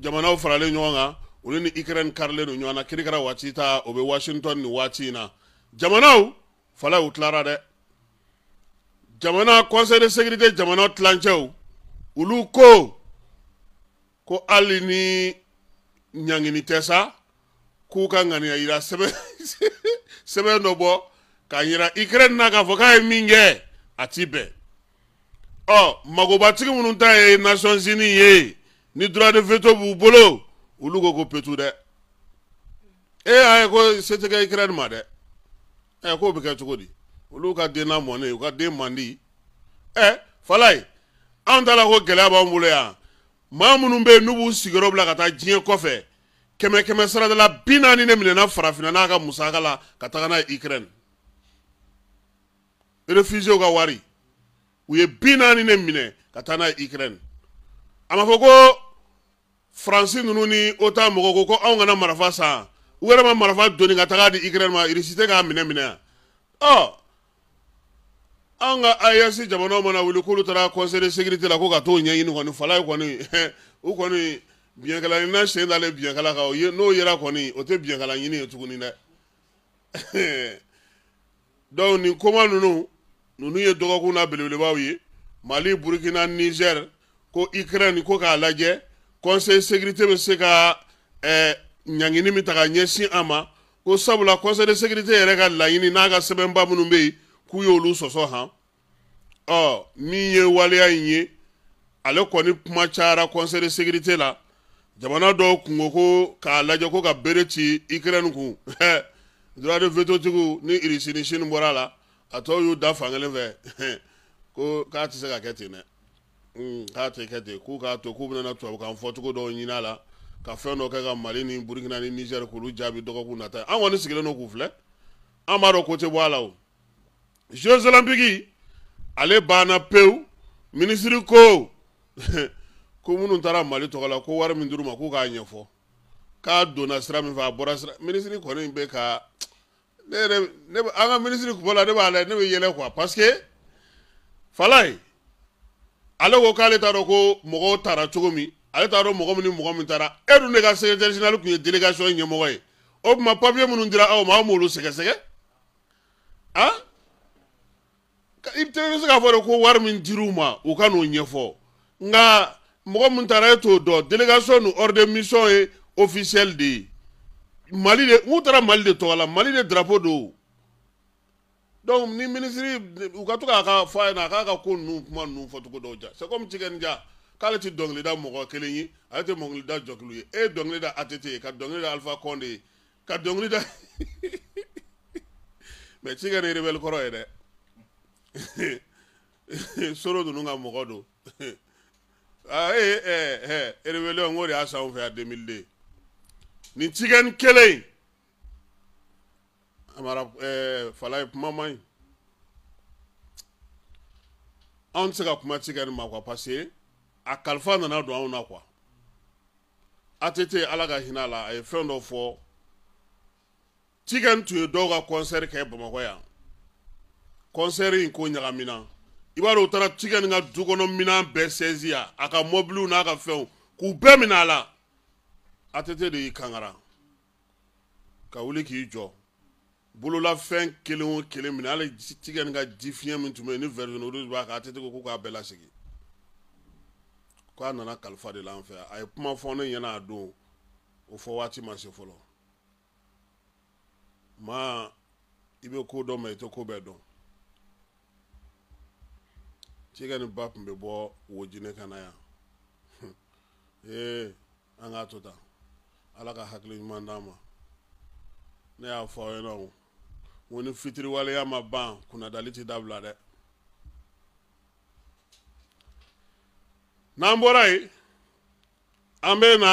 jamanaw faralen ɲɔgɔn kan olu ni ukraine karilen don ɲɔgɔn na kirikara waati ta o bɛ washington ni waati in na jamanaw fala u tilara dɛ jamana conseil de sécurité jamana tilancɛw olu ko ko hali ni ɲangini tɛ sa k'u ka ŋaniya yira sɛbɛn dɔ bɔ k'a yira ukraine na k'a fɔ k'a ye min kɛ a ti bɛn ɔ magobatigi minnu ta ye nations ye ni droit de veto b'u bolo olu ko ko petu dɛ e y'a ye ko se tɛ kɛ ikirɛni ma dɛ ɛ e, k'o bɛ kɛ cogo di olu ka den na mɔnen u ka den man di ɛ fala ye anw ta la ko gɛlɛya b'an bolo yan maa minnu bɛ yen n'u b'u sigiyɔrɔ bila ka taa diɲɛ kɔfɛ kɛmɛ kɛmɛ saradala bi naani de minɛna farafinna n'a ka musaka la ka taga n'a ye ikirɛni e refusew ka wari u ye bi naani de minɛ ka taa n'a ye ikirɛni a ma fɔ ko. Francis ninnu ni ota mɔgɔ ko ko anw kana marafa san u yɛrɛ ma marafa doni ka taga di ikɛrɛni ma irisi tɛ k'a minɛ minɛ ɔ an ka ayasi jamanaw mana wuli k'olu taara de sécurité la ko ka t'o ɲɛɲini kɔni fala kɔni u kɔni biɲɛkala ɲinina sen dalen biɲɛkala kan o ye n'o yera kɔni o tɛ biɲɛkala ɲini ye tuguni dɛ donc nin koma ninnu ninnu ye dɔgɔkun na belebelebaw ye mali Burkina Niger ko ikɛrɛni ko k'a lajɛ conseil sécurité bɛ se ka ɛɛ eh, ɲangini min ta ka ɲɛsin a ma ko sabula conseil de sécurité yɛrɛ ka laɲini n'a ka sɛbɛnba minnu bɛ yen k'u y'olu sɔsɔ han ɔ min ye waleya in ye ale kɔni kuma cayara conseil de sécurité la jamana dɔw kungo ko k'a lajɛ ko ka bere ci ikirɛni kun hɛ droit de veto tigiw ni irisi ni sini bɔra a la a tɔw y'u da fankelen fɛ ko k'a tɛ se ka kɛ ten dɛ. Mm. k'a tɛ kɛ ten k'u k'a to k'u bɛna tubabukan fɔcogo dɔw ɲini a la ka fɛn dɔ kɛ ka mali ni burukina ni nizɛri k'olu jaabi dɔgɔkun nata an kɔni sigilen don k'u filɛ an b'a dɔn ko tɛ bɔ a la o jeux olympiques ale banna pewu minisiri ko ko minnu taara mali tɔgɔ la ko wari min dir'u ma k'u k'a ɲɛfɔ k'a donna sira min fɛ a bɔra sira minisiri kɔni bɛ ka ne yɛrɛ ne an ka minisiri bɔ ne b'a lajɛ ne bɛ yɛlɛ quoi parce fala in. Ale woka ale taro kou mokou tara chou gomi, ale taro mokou mouni mokou mouni tara, e doun e ga sejen jensi nan luk nye delegasyon e nye mokou e. Op ma papye moun ndira a ou ma ou moulou seke seke. Ha? Ip tenye se gafo de kou warmin jirouma, wokan ou nye fo. Nga mokou mouni tara e to do, delegasyon nou orde misyon e ofisyal di. Malide, ou tara malide to ala, malide drapo do ou. donc ni minisiri u ka to k'a ka fɔ a ye na k'a ka ko ninnu kuma ninnu fɔcogo dɔw ja c'est comme cikɛnija k'ale ti dɔnkilida mɔgɔ kelen ye ale tɛ dɔnkilida jɔkulu ye e ye dɔnkilida atete ye ka dɔnkilida alifa kɔnde ye ka dɔnkilida mɛ cikɛ ni rebɛli kɔrɔ ye dɛ soro ninnu ka mɔgɔ don aa e ye ɛɛ ɛɛ rebɛli n k'o de y'a san anw fɛ yan 2002 nin cikɛ ni kelen in. amara eh, fala ye kuma ma ɲi anw tɛ se ka kuma ci kɛ nin ma kuwa que a kalifa nana don anw na kuwa ATT ala ka hinɛ a la a ye fɛn dɔ fɔ Chicken tun ye dɔw ka kɔnsɛri kɛ bamakɔ yan kɔnsɛri in ko ɲagamina i b'a dɔn u taara Chicken ka dukɔnɔminan bɛɛ sɛnsi yan a ka mɔbiliw n'a ka fɛnw k'u bɛɛ minɛ a la ATT de y'i kankara ka wuli k'i jɔ bololafɛn kelen o kelen minɛ hali tigɛ ni ka ji fiɲɛ min tun bɛ yen ni version rouge b'a kan a tɛ tɛgɛ ko k'a bɛɛ lasegin k'a nana kalifa de la an fɛ a ye kuma fɔ ne ɲɛna a don o fɔ waati ma se fɔlɔ maa i bɛ ko dɔn mɛ i tɛ ko bɛɛ dɔn cikɛ ni ba tun bɛ bɔ wojinɛ ka na yan ee an k'a to tan ala ka hakili ɲuman d'an ma ne y'a fɔ aw ɲɛna o N ni fitiriwaleya ma ban kunnadali tɛ dabila dɛ n'an bɔra yen an be na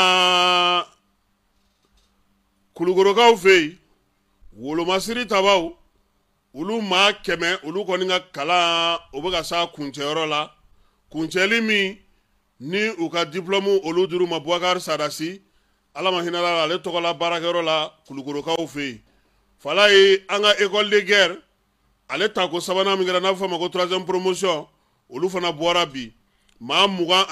kulukorokaw fɛ yen wolomasiri tabaw olu maa kɛmɛ olu kɔni ka kalan o be ka sa kuncɛyɔrɔ la kuncɛli min ni u ka diplôme olu dir'u Sadasi Ala ma hinalala ale tɔgɔla baarakɛyɔrɔ la kulukorokaw fɛ yen fala ye an ka école de guerre ale tako sabanan min kɛra n'a bɛ fɔ a ma ko troisième promotion olu fana bɔra bi maa mugan